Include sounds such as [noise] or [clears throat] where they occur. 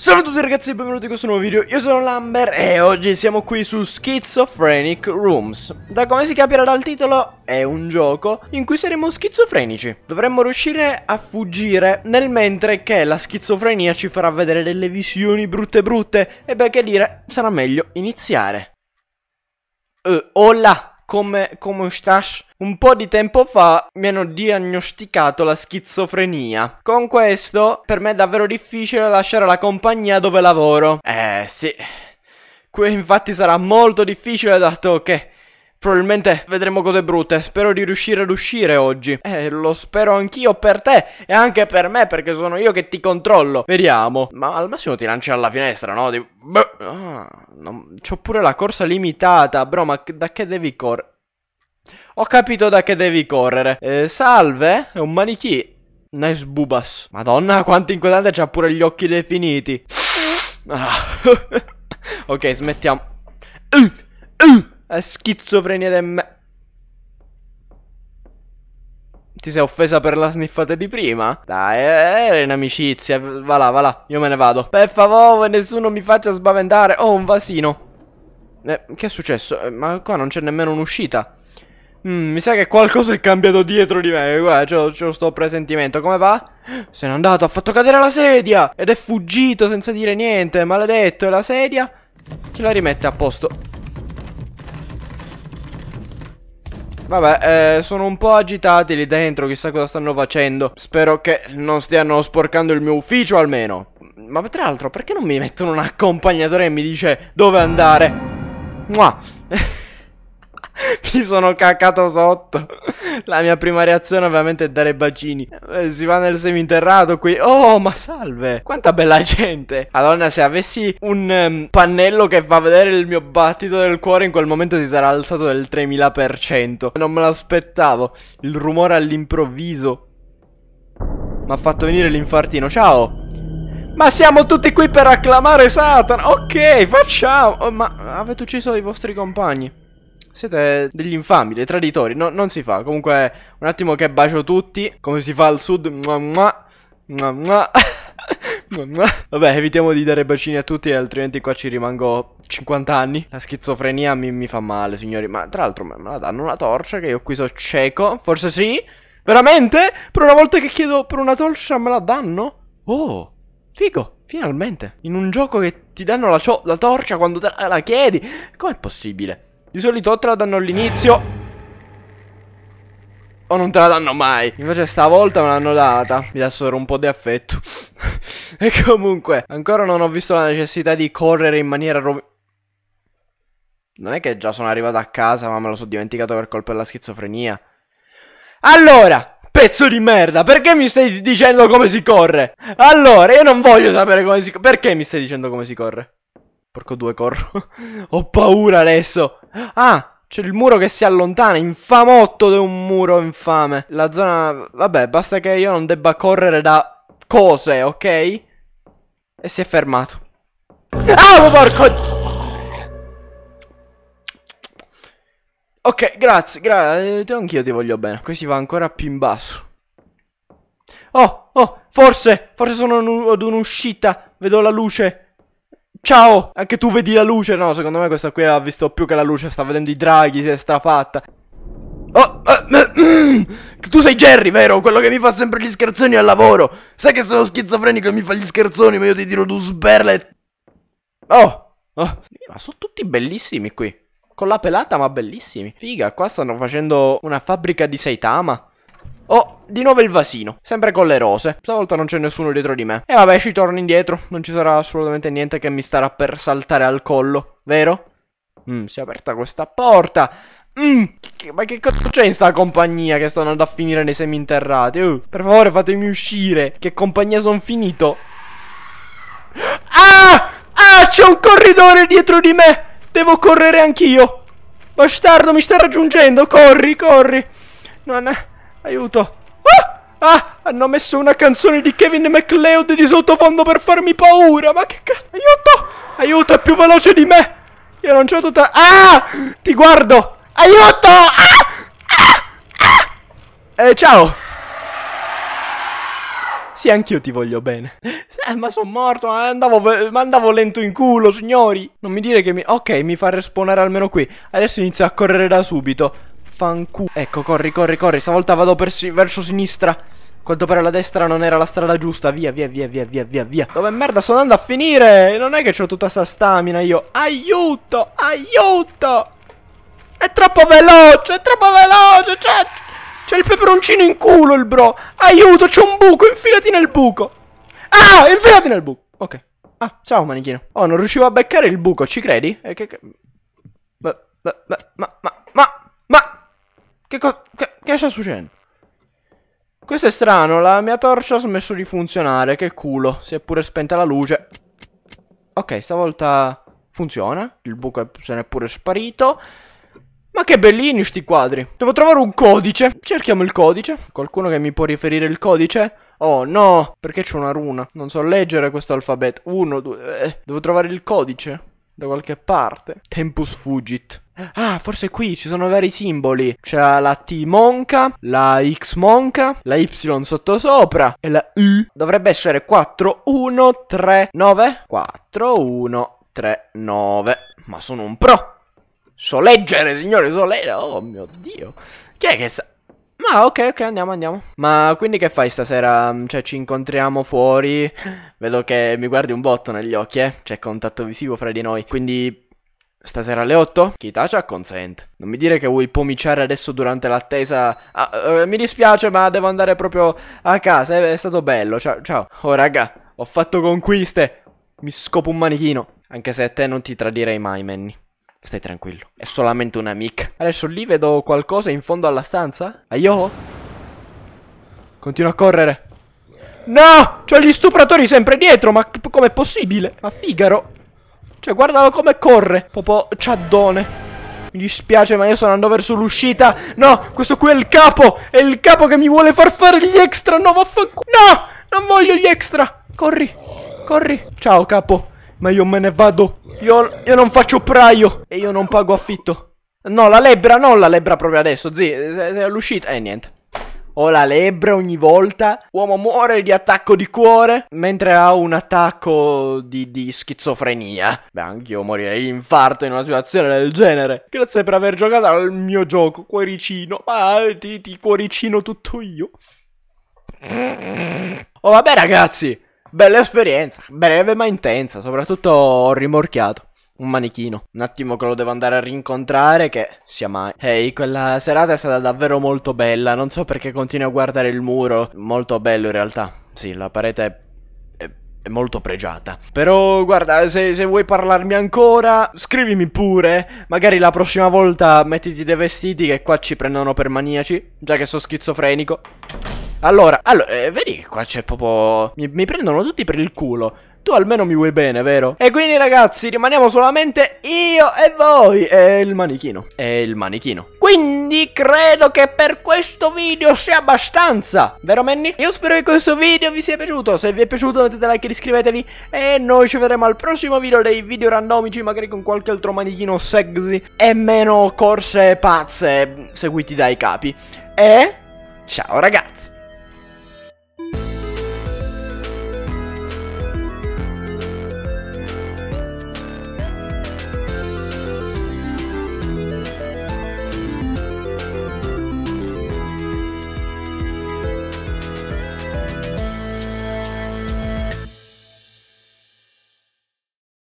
Salve a tutti ragazzi e benvenuti in questo nuovo video, io sono Lambert e oggi siamo qui su Schizophrenic Rooms Da come si capirà dal titolo è un gioco in cui saremo schizofrenici Dovremmo riuscire a fuggire nel mentre che la schizofrenia ci farà vedere delle visioni brutte brutte E beh che dire, sarà meglio iniziare uh, Hola, come, come stas? un po' di tempo fa mi hanno diagnosticato la schizofrenia. Con questo, per me è davvero difficile lasciare la compagnia dove lavoro. Eh sì, qui infatti sarà molto difficile dato che... Probabilmente vedremo cose brutte. Spero di riuscire ad uscire oggi. Eh, lo spero anch'io per te e anche per me, perché sono io che ti controllo. Vediamo. Ma al massimo ti lanci alla finestra, no? Di... Ah, no. C'ho pure la corsa limitata, bro, ma da che devi correre? Ho capito da che devi correre. Eh, salve, è un manichì. Nice bubas. Madonna, quanto inquietante, c'ha pure gli occhi definiti. [laughs] Ah. [laughs] ok, smettiamo. Uh, uh, è schizofrenia di me... Ti sei offesa per la sniffata di prima? Dai, era eh, in amicizia. Va là, va là. Io me ne vado. Per favore, nessuno mi faccia spaventare. Oh, un vasino. Eh, che è successo? Eh, ma qua non c'è nemmeno un'uscita. Mm, mi sa che qualcosa è cambiato dietro di me, guarda, c'ho, lo sto presentimento, come va? Se n'è andato, ha fatto cadere la sedia! Ed è fuggito senza dire niente, maledetto, e la sedia? Chi la rimette a posto? Vabbè, eh, sono un po' agitati lì dentro, chissà cosa stanno facendo. Spero che non stiano sporcando il mio ufficio almeno. Ma tra l'altro, perché non mi mettono un accompagnatore e mi dice dove andare? Mua! [laughs] Mi sono cacato sotto. La mia prima reazione ovviamente è dare bacini. Eh, si va nel seminterrato qui. Oh, ma salve! Quanta bella gente! Madonna, se avessi un um, pannello che fa vedere il mio battito del cuore, in quel momento si sarà alzato del 3000%. Non me l'aspettavo. Il rumore all'improvviso. Mi ha fatto venire l'infartino. Ciao! Ma siamo tutti qui per acclamare Satana! Ok, facciamo! Oh, ma avete ucciso i vostri compagni. Siete degli infami, dei traditori. No, non si fa. Comunque, un attimo che bacio tutti. Come si fa al sud. Mua, mua, mua, mua. [laughs] Vabbè, evitiamo di dare bacini a tutti, altrimenti qua ci rimango 50 anni. La schizofrenia mi, mi fa male, signori. Ma tra l'altro me, la danno una torcia, che io qui sono cieco. Forse sì? Veramente? Per una volta che chiedo per una torcia me la danno? Oh, figo. Finalmente, in un gioco che ti danno la, la torcia quando te la, la chiedi, com'è possibile? Di solito te la danno all'inizio o non te la danno mai. Invece stavolta me l'hanno data. Mi dà solo un po' di affetto. [laughs] e comunque, ancora non ho visto la necessità di correre in maniera rovinosa. Non è che già sono arrivato a casa, ma me lo sono dimenticato per colpa della schizofrenia. Allora, pezzo di merda, perché mi stai dicendo come si corre? Allora, io non voglio sapere come si corre. Perché mi stai dicendo come si corre? Porco due, corro. [laughs] Ho paura adesso. Ah, c'è il muro che si allontana, infamotto di un muro infame. La zona... Vabbè, basta che io non debba correre da cose, ok? E si è fermato. Ah, oh, porco... Ok, grazie, grazie. Eh, anch'io ti voglio bene. Qui si va ancora più in basso. Oh, oh, forse, forse sono ad un'uscita. Vedo la luce. Ciao, anche tu vedi la luce? No, secondo me questa qui ha visto più che la luce, sta vedendo i draghi, si è strafatta. Oh, eh, mm, [clears throat] tu sei Jerry, vero? Quello che mi fa sempre gli scherzoni al lavoro. Sai che sono schizofrenico e mi fa gli scherzoni, ma io ti tiro tu sberle. Oh, oh, ma sono tutti bellissimi qui. Con la pelata, ma bellissimi. Figa, qua stanno facendo una fabbrica di Saitama. Oh, di nuovo il vasino, sempre con le rose. Stavolta non c'è nessuno dietro di me. E vabbè, ci torno indietro, non ci sarà assolutamente niente che mi starà per saltare al collo, vero? Mmm, si è aperta questa porta. Mmm, ma che cazzo c'è in sta compagnia che sto andando a finire nei seminterrati? Uh, per favore fatemi uscire, che compagnia sono finito. Ah! Ah, c'è un corridore dietro di me! Devo correre anch'io! Bastardo, mi sta raggiungendo, corri, corri! Non... Aiuto! Ah! ah! Hanno messo una canzone di Kevin MacLeod di sottofondo per farmi paura! Ma che cazzo! Aiuto! Aiuto, è più veloce di me! Io non c'ho tutta... Ah! Ti guardo! Aiuto! Ah! Ah! Eh, ciao! Sì, anch'io ti voglio bene. Eh, ma sono morto, ma andavo, ma andavo, lento in culo, signori. Non mi dire che mi... Ok, mi fa respawnare almeno qui. Adesso inizio a correre da subito. Vaffanculo. Ecco, corri, corri, corri. Stavolta vado verso sinistra. Quanto pare la destra non era la strada giusta. Via, via, via, via, via, via, via. Dove merda sono andando a finire? Non è che ho tutta sta stamina io. Aiuto, aiuto. È troppo veloce, è troppo veloce. C'è, c'è il peperoncino in culo il bro. Aiuto, c'è un buco. Infilati nel buco. Ah, infilati nel buco. Ok. Ah, ciao manichino. Oh, non riuscivo a beccare il buco, ci credi? Eh, che... Ma, ma, ma, ma, ma, ma... Che cosa... Che, che sta succedendo? Questo è strano, la mia torcia ha smesso di funzionare, che culo. Si è pure spenta la luce. Ok, stavolta funziona. Il buco se n'è pure sparito. Ma che bellini sti quadri. Devo trovare un codice. Cerchiamo il codice. Qualcuno che mi può riferire il codice? Oh no, perché c'è una runa? Non so leggere questo alfabeto. Uno, due... Eh. Devo trovare il codice da qualche parte. Tempus fugit. Ah, forse qui ci sono vari simboli. C'è la T monca, la X monca, la Y sottosopra e la U. Dovrebbe essere 4, 1, 3, 9. 4, 1, 3, 9. Ma sono un pro. So leggere, signore, so leggere. Oh mio Dio. Chi è che sa... Ma ok, ok, andiamo, andiamo. Ma quindi che fai stasera? Mm, cioè, ci incontriamo fuori? [laughs] Vedo che mi guardi un botto negli occhi, eh? C'è contatto visivo fra di noi. Quindi Stasera alle 8? Kitacha consent. Non mi dire che vuoi pomiciare adesso durante l'attesa. Ah, eh, mi dispiace, ma devo andare proprio a casa. è stato bello. Ciao, ciao. Oh, raga, ho fatto conquiste. Mi scopo un manichino. Anche se a te non ti tradirei mai, Manny. Stai tranquillo, è solamente un'amica. Adesso lì vedo qualcosa in fondo alla stanza. Aioho? Continua a correre. No! C'ho gli stupratori sempre dietro, ma com'è possibile? Ma Figaro! Cioè, guardalo come corre. Popo ciaddone. Mi dispiace, ma io sono andato verso l'uscita. No, questo qui è il capo. È il capo che mi vuole far fare gli extra. No, vaffanculo. No, non voglio gli extra. Corri, corri. Ciao, capo. Ma io me ne vado. Io, io non faccio praio. E io non pago affitto. No, la lebbra, non la lebbra proprio adesso, zii. Sei all'uscita. Eh, niente. Ho la lebbra ogni volta. Uomo muore di attacco di cuore. Mentre ha un attacco di, di schizofrenia. Beh, anch'io morirei di infarto in una situazione del genere. Grazie per aver giocato al mio gioco, cuoricino. Ma eh, ti, ti cuoricino tutto io. Oh, vabbè, ragazzi. Bella esperienza, breve ma intensa, soprattutto ho rimorchiato. Un manichino. Un attimo che lo devo andare a rincontrare, che sia mai. Ehi, hey, quella serata è stata davvero molto bella. Non so perché continuo a guardare il muro. Molto bello in realtà. Sì, la parete è molto pregiata. Però guarda, se, se, vuoi parlarmi ancora, scrivimi pure. Magari la prossima volta mettiti dei vestiti che qua ci prendono per maniaci, già che sono schizofrenico. Allora, allora eh, vedi che qua c'è proprio... Mi, mi prendono tutti per il culo tu almeno mi vuoi bene, vero? E quindi ragazzi, rimaniamo solamente io e voi e il manichino. E il manichino. Quindi credo che per questo video sia abbastanza, vero Manny? Io spero che questo video vi sia piaciuto, se vi è piaciuto mettete like e iscrivetevi e noi ci vedremo al prossimo video dei video randomici, magari con qualche altro manichino sexy e meno corse pazze seguiti dai capi. E ciao ragazzi!